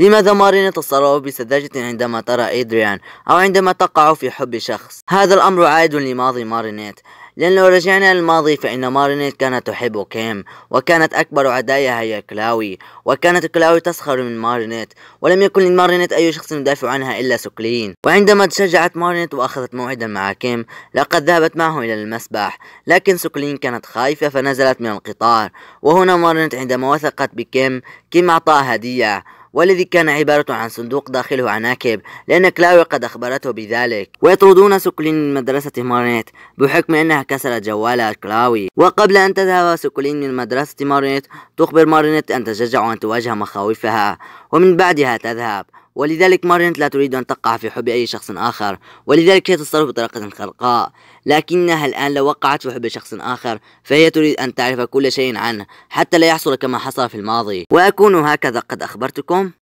لماذا مارين تتصرف بسذاجة عندما ترى إدريان أو عندما تقع في حب شخص؟ هذا الأمر عائد لماضي مارينيت لأن لو رجعنا للماضي فإن مارينيت كانت تحب كيم وكانت أكبر عدائها هي كلاوي وكانت كلاوي تسخر من مارينيت ولم يكن لمارينيت أي شخص يدافع عنها إلا سكلين وعندما تشجعت مارينيت وأخذت موعدا مع كيم لقد ذهبت معه إلى المسبح لكن سكلين كانت خايفة فنزلت من القطار وهنا مارينيت عندما وثقت بكيم كيم أعطاها هدية والذي كان عبارة عن صندوق داخله عناكب لأن كلاوي قد أخبرته بذلك ويطردون سوكولين من مدرسة مارينيت بحكم أنها كسرت جوال كلاوي وقبل أن تذهب سوكولين من مدرسة مارينيت تخبر مارينيت أن تشجع أن تواجه مخاوفها ومن بعدها تذهب ولذلك مارينت لا تريد أن تقع في حب أي شخص آخر ولذلك هي تتصرف بطريقة خلقاء لكنها الآن لو وقعت في حب شخص آخر فهي تريد أن تعرف كل شيء عنه حتى لا يحصل كما حصل في الماضي وأكون هكذا قد أخبرتكم